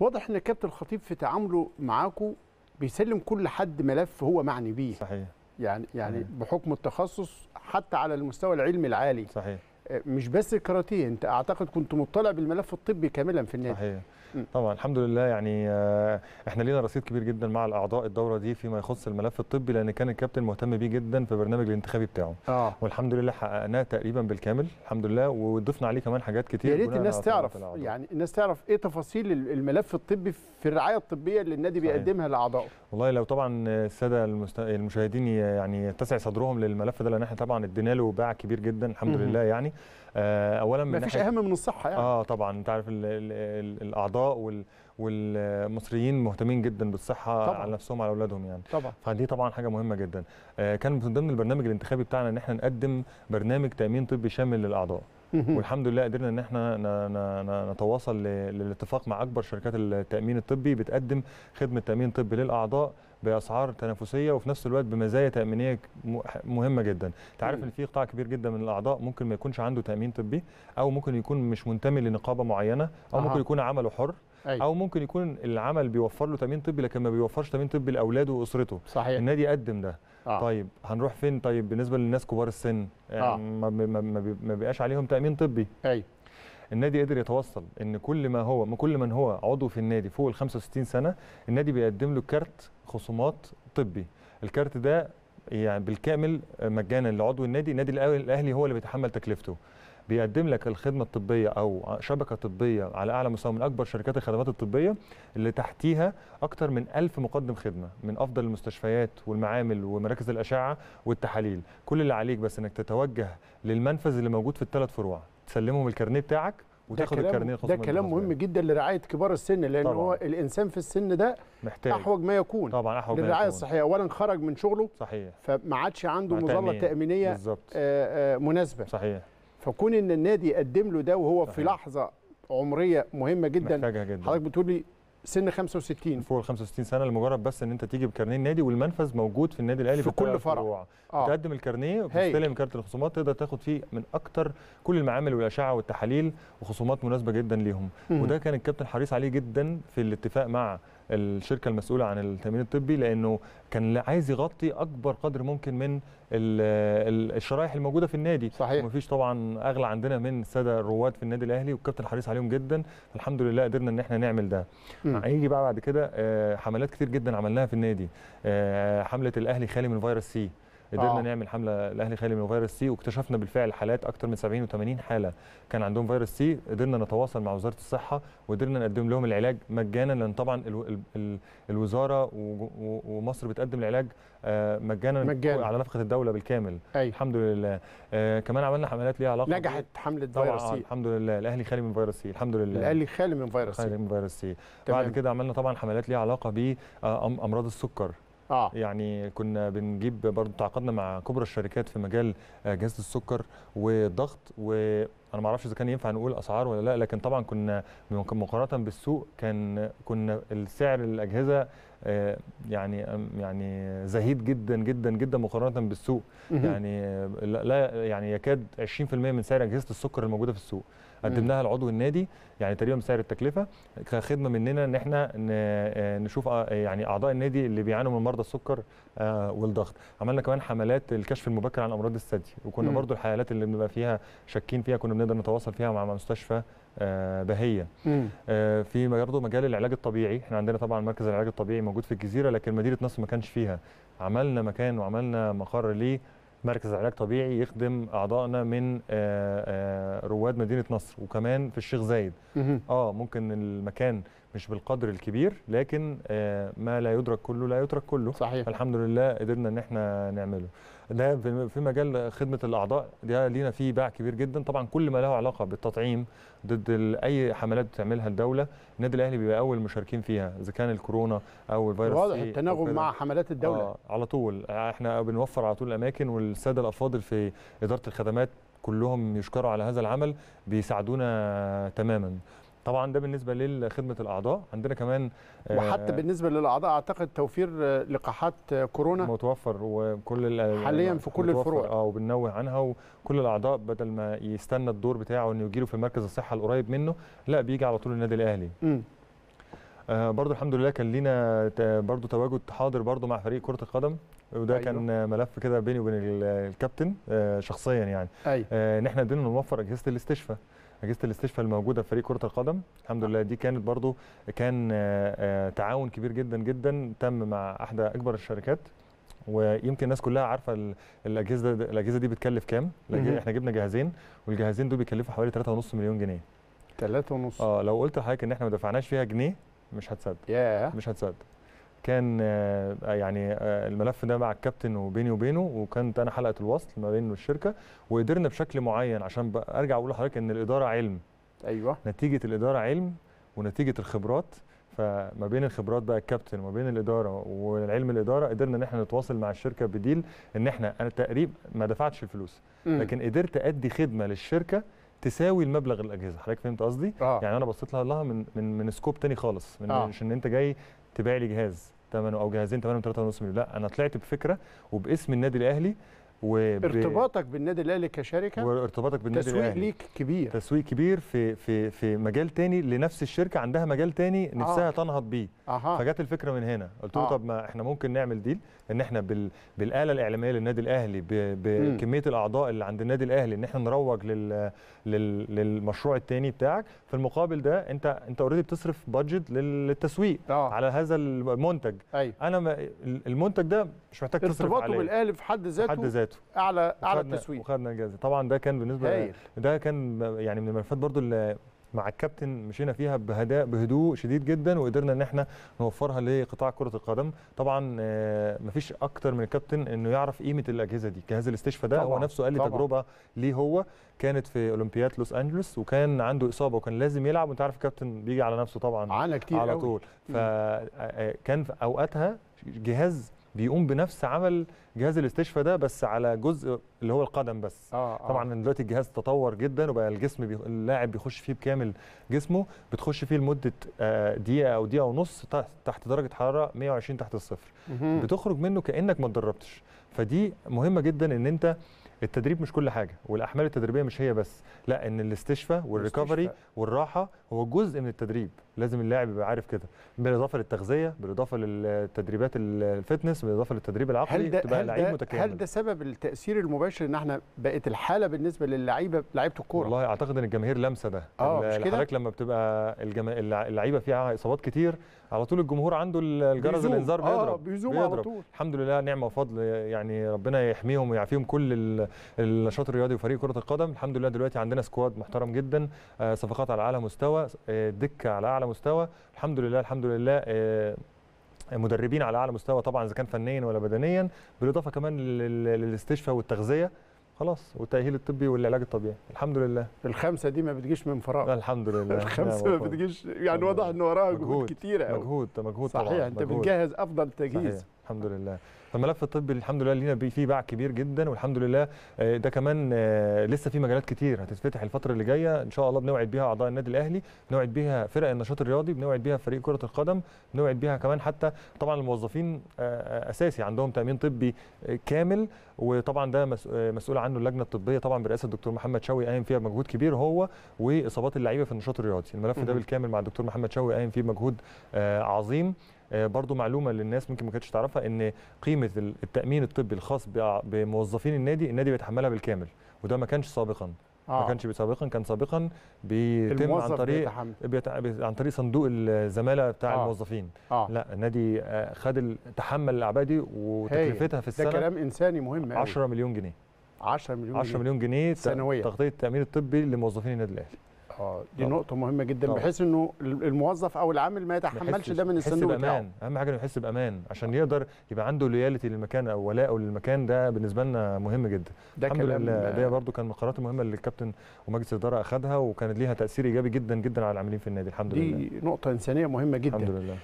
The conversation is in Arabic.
واضح ان كابتن الخطيب في تعامله معاكم بيسلم كل حد ملف هو معني بيه صحيح يعني يعني صحيح. بحكم التخصص حتى على المستوى العلمي العالي صحيح مش بس الكاراتيه انت اعتقد كنت مطلع بالملف الطبي كاملا في النادي صحيح طبعا الحمد لله يعني آه، احنا لينا رصيد كبير جدا مع الاعضاء الدوره دي فيما يخص الملف الطبي لان كان الكابتن مهتم بيه جدا في برنامج الانتخابي بتاعه آه. والحمد لله حققناه تقريبا بالكامل الحمد لله وضفنا عليه كمان حاجات كتير يا ريت الناس تعرف يعني الناس تعرف ايه تفاصيل الملف الطبي في الرعايه الطبيه اللي النادي بيقدمها لاعضائه والله لو طبعا الساده المست... المشاهدين يعني يتسع صدرهم للملف ده لان احنا طبعا ادينا له باع كبير جدا الحمد مم. لله يعني آه، اولا من ما فيش اهم من الصحه يعني اه طبعا انت عارف الاعضاء وال والمصريين مهتمين جدا بالصحه طبعا. على نفسهم على اولادهم يعني طبعا فدي طبعا حاجه مهمه جدا آه، كان من ضمن البرنامج الانتخابي بتاعنا ان احنا نقدم برنامج تامين طبي شامل للاعضاء والحمد لله قدرنا ان احنا نتواصل للاتفاق مع اكبر شركات التامين الطبي بتقدم خدمه تامين طبي للاعضاء باسعار تنافسيه وفي نفس الوقت بمزايا تامينيه مهمه جدا انت عارف ان في قطاع كبير جدا من الاعضاء ممكن ما يكونش عنده تامين طبي او ممكن يكون مش منتمي لنقابه معينه او أه. ممكن يكون عمله حر أي. او ممكن يكون العمل بيوفر له تامين طبي لكن ما بيوفرش تامين طبي لاولاده واسرته صحيح. النادي قدم ده آه. طيب هنروح فين طيب بالنسبه للناس كبار السن يعني آه. ما, ما, ما بيبقاش عليهم تامين طبي ايوه النادي قدر يتوصل ان كل ما هو كل من هو عضو في النادي فوق ال 65 سنه النادي بيقدم له كارت خصومات طبي الكارت ده يعني بالكامل مجانا لعضو النادي النادي الاهلي هو اللي بيتحمل تكلفته بيقدم لك الخدمه الطبيه او شبكه طبيه على اعلى مستوى من اكبر شركات الخدمات الطبيه اللي تحتيها اكثر من 1000 مقدم خدمه من افضل المستشفيات والمعامل ومراكز الاشعه والتحاليل كل اللي عليك بس انك تتوجه للمنفذ اللي موجود في الثلاث فروع تسلمهم الكارنيه بتاعك وتاخد الكارنيه الخصم ده كلام مهم جدا لرعايه كبار السن لان طبعًا. هو الانسان في السن ده محتاج احوج ما يكون طبعا احوج للرعايه الصحيه اولا خرج من شغله صحيح فما عادش عنده مظله تامينيه آآ آآ آه، آه، مناسبه صحيح فكون ان النادي قدم له ده وهو صحيح. في لحظه عمريه مهمه جدا محتاجها جدا حضرتك بتقول لي سن 65 فوق ال 65 سنه لمجرد بس ان انت تيجي بكارنيه النادي والمنفذ موجود في النادي الاهلي في كل فرع آه. تقدم الكارنيه وتستلم كارت الخصومات تقدر تاخد فيه من اكتر كل المعامل والاشعه والتحاليل وخصومات مناسبه جدا ليهم وده كان الكابتن حريص عليه جدا في الاتفاق مع الشركه المسؤوله عن التامين الطبي لانه كان عايز يغطي اكبر قدر ممكن من الشرايح الموجوده في النادي صحيح ومفيش طبعا اغلى عندنا من الساده الرواد في النادي الاهلي والكابتن حريص عليهم جدا الحمد لله قدرنا ان احنا نعمل ده آه، هيجي بقى بعد كده آه، حملات كتير جدا عملناها في النادي آه، حمله الاهلي خالي من فيروس سي قدرنا آه. نعمل حمله الاهلي خالي من فيروس سي واكتشفنا بالفعل حالات اكثر من 70 و80 حاله كان عندهم فيروس سي قدرنا نتواصل مع وزاره الصحه وقدرنا نقدم لهم العلاج مجانا لان طبعا الوزاره ومصر بتقدم العلاج آه، مجانا مجانا على نفقه الدوله بالكامل أي. أيوة. الحمد لله آه كمان عملنا حملات ليها علاقه نجحت حمله فيروس سي الحمد لله الاهلي خالي من فيروس سي الحمد لله الاهلي خالي من فيروس سي خالي من فيروس سي بعد كده عملنا طبعا حملات ليها علاقه بامراض آه، السكر آه. يعني كنا بنجيب برضو تعاقدنا مع كبرى الشركات في مجال اجهزه آه، السكر والضغط و انا ما اعرفش اذا كان ينفع نقول اسعار ولا لا لكن طبعا كنا مقارنه بالسوق كان كنا السعر الاجهزه آه، يعني يعني زهيد جدا جدا جدا مقارنه بالسوق يعني لا يعني يكاد 20% من سعر اجهزه السكر الموجوده في السوق قدمناها لعضو النادي يعني تقريبا سعر التكلفه كخدمه مننا ان احنا آه، نشوف آه، يعني اعضاء النادي اللي بيعانوا من مرضى السكر والضغط عملنا كمان حملات الكشف المبكر عن امراض الثدي وكنا برضو الحالات اللي بنبقى فيها شاكين فيها كنا بنقدر نتواصل فيها مع مستشفى آه، بهيه آه، في برضه مجال العلاج الطبيعي احنا عندنا طبعا مركز العلاج الطبيعي موجود في الجزيره لكن مدينه نصر ما كانش فيها عملنا مكان وعملنا مقر ليه مركز علاج طبيعي يخدم اعضائنا من آه، رواد مدينه نصر وكمان في الشيخ زايد اه ممكن المكان مش بالقدر الكبير لكن ما لا يدرك كله لا يترك كله صحيح الحمد لله قدرنا ان احنا نعمله ده في مجال خدمه الاعضاء ده لينا فيه باع كبير جدا طبعا كل ما له علاقه بالتطعيم ضد اي حملات بتعملها الدوله النادي الاهلي بيبقى اول المشاركين فيها اذا كان الكورونا او الفيروس واضح إيه التناغم مع حملات الدوله آه على طول احنا بنوفر على طول الاماكن والساده الافاضل في اداره الخدمات كلهم يشكروا على هذا العمل بيساعدونا تماما طبعا ده بالنسبه لخدمه الاعضاء عندنا كمان آه، وحتى بالنسبه للاعضاء اعتقد توفير آه، لقاحات آه، كورونا متوفر وكل حاليا في كل الفروع اه وبننوه عنها وكل الاعضاء بدل ما يستنى الدور بتاعه انه يجي له في مركز الصحه القريب منه لا بيجي على طول النادي الاهلي م. آه برضو الحمد لله كان لينا برضو تواجد حاضر برضو مع فريق كرة القدم وده أيوه. كان ملف كده بيني وبين الكابتن آه شخصيا يعني أيوه. آه ان احنا قدرنا نوفر اجهزة الاستشفاء اجهزه الاستشفاء الموجوده في فريق كره القدم الحمد لله دي كانت برضو كان آه، آه، تعاون كبير جدا جدا تم مع احدى اكبر الشركات ويمكن الناس كلها عارفه الاجهزه دي الاجهزه دي بتكلف كام احنا جبنا جهازين والجهازين دول بيكلفوا حوالي 3.5 مليون جنيه 3.5 اه لو قلت لحضرتك ان احنا ما دفعناش فيها جنيه مش هتصدق yeah. مش هتصدق كان آه، يعني آه، الملف ده مع الكابتن وبيني وبينه وكانت انا حلقه الوصل ما بينه والشركه وقدرنا بشكل معين عشان ارجع اقول لحضرتك ان الاداره علم ايوه نتيجه الاداره علم ونتيجه الخبرات فما بين الخبرات بقى الكابتن وما بين الاداره والعلم الاداره قدرنا ان احنا نتواصل مع الشركه بديل ان احنا انا تقريبا ما دفعتش الفلوس لكن قدرت ادي خدمه للشركه تساوي المبلغ الاجهزه حضرتك فهمت قصدي آه. يعني انا بصيت لها من من من سكوب تاني خالص من آه. مش ان انت جاي تبيع لي جهاز ثمنه او جهازين ثمنهم 3.5 مليون لا انا طلعت بفكره وباسم النادي الاهلي وب... ارتباطك بالنادي الاهلي كشركه وارتباطك بالنادي الاهلي تسويق ليك كبير تسويق كبير في في في مجال تاني لنفس الشركه عندها مجال تاني نفسها آه. تنهض بيه آه. فجت الفكره من هنا قلت له آه. طب ما احنا ممكن نعمل ديل ان احنا بال... بالاله الاعلاميه للنادي الاهلي ب... بكميه الاعضاء اللي عند النادي الاهلي ان احنا نروج لل... لل... للمشروع التاني بتاعك في المقابل ده انت انت اوريدي بتصرف بادجت للتسويق آه. على هذا المنتج أيوه. انا ما... المنتج ده مش محتاج تصرف عليه ارتباطه بالاهلي في حد ذاته حد ذاته مكافاته اعلى اعلى تسويق وخدنا الجائزه طبعا ده كان بالنسبه هايل. ده كان يعني من الملفات برضو اللي مع الكابتن مشينا فيها بهداء بهدوء شديد جدا وقدرنا ان احنا نوفرها لقطاع كره القدم طبعا آه، مفيش اكتر من الكابتن انه يعرف قيمه الاجهزه دي جهاز الاستشفاء ده هو نفسه قال لي تجربه ليه هو كانت في اولمبياد لوس انجلوس وكان عنده اصابه وكان لازم يلعب وانت عارف الكابتن بيجي على نفسه طبعا على كتير على طول فكان آه، آه، في اوقاتها جهاز بيقوم بنفس عمل جهاز الاستشفاء ده بس على جزء اللي هو القدم بس آه آه. طبعا دلوقتي الجهاز تطور جدا وبقى الجسم بي... اللاعب بيخش فيه بكامل جسمه بتخش فيه لمده آه، دقيقه او دقيقه ونص تحت درجه حراره 120 تحت الصفر بتخرج منه كانك ما اتدربتش فدي مهمه جدا ان انت التدريب مش كل حاجه والاحمال التدريبيه مش هي بس لا ان الاستشفاء والريكفري والراحه هو جزء من التدريب لازم اللاعب يبقى عارف كده بالاضافه للتغذيه بالاضافه للتدريبات الفتنس بالاضافه للتدريب العقلي هل ده تبقى لعيب متكامل هل ده سبب التاثير المباشر ان احنا بقت الحاله بالنسبه للعيبه لعيبه الكوره والله اعتقد ان الجماهير لامسه ده اه حضرتك لما بتبقى الجما... اللعيبه فيها اصابات كتير على طول الجمهور عنده الجرس الانذار بيضرب آه بيضرب. على طول الحمد لله نعمه وفضل يعني ربنا يحميهم ويعافيهم كل النشاط الرياضي وفريق كره القدم الحمد لله دلوقتي عندنا سكواد محترم جدا آه، صفقات على اعلى مستوى آه، دكه على اعلى مستوى الحمد لله الحمد لله آه، مدربين على اعلى مستوى طبعا اذا كان فنيا ولا بدنيا بالاضافه كمان للاستشفاء والتغذيه خلاص والتاهيل الطبي والعلاج الطبيعي الحمد لله الخمسه دي ما بتجيش من فراغ الحمد لله الخمسه ما بتجيش يعني واضح ان وراها جهود كتيره مجهود مجهود صحيح طبعا. انت مجهود. بتجهز افضل تجهيز صحيح. الحمد لله فالملف الطبي الحمد لله لينا فيه باع كبير جدا والحمد لله آه، ده كمان آه، لسه في مجالات كتير هتتفتح الفتره اللي جايه ان شاء الله بنوعد بيها اعضاء النادي الاهلي بنوعد بيها فرق النشاط الرياضي بنوعد بيها فريق كره القدم بنوعد بيها كمان حتى طبعا الموظفين آه، اساسي عندهم تامين طبي كامل وطبعا ده مسؤول عنه اللجنه الطبيه طبعا برئاسه الدكتور محمد شوقي قايم فيها مجهود كبير هو واصابات اللعيبه في النشاط الرياضي الملف ده بالكامل مع الدكتور محمد شوقي قايم فيه مجهود عظيم آه، برضو معلومه للناس ممكن ما كانتش تعرفها ان قيمه التامين الطبي الخاص بموظفين النادي النادي بيتحملها بالكامل وده ما كانش سابقا آه. ما كانش سابقا كان سابقا بيتم عن طريق بيتع... عن طريق صندوق الزماله بتاع آه. الموظفين آه. لا النادي آه، خد تحمل الاعباء دي وتكلفتها في السنه ده كلام انساني مهم 10 مليون جنيه 10 مليون 10 مليون جنيه سنويا تغطيه التامين الطبي لموظفين النادي الاهلي اه دي طبعا. نقطه مهمه جدا طبعا. بحيث انه الموظف او العامل ما يتحملش ده من الصندوق بتاعه اهم حاجه انه يحس بامان عشان يقدر يبقى عنده لويالتي للمكان او ولائه للمكان ده بالنسبه لنا مهم جدا ده الحمد لله ده آه. برده كان من القرارات المهمه اللي الكابتن ومجلس الاداره اخذها وكانت ليها تاثير ايجابي جدا جدا على العاملين في النادي الحمد دي لله دي نقطه انسانيه مهمه جدا الحمد لله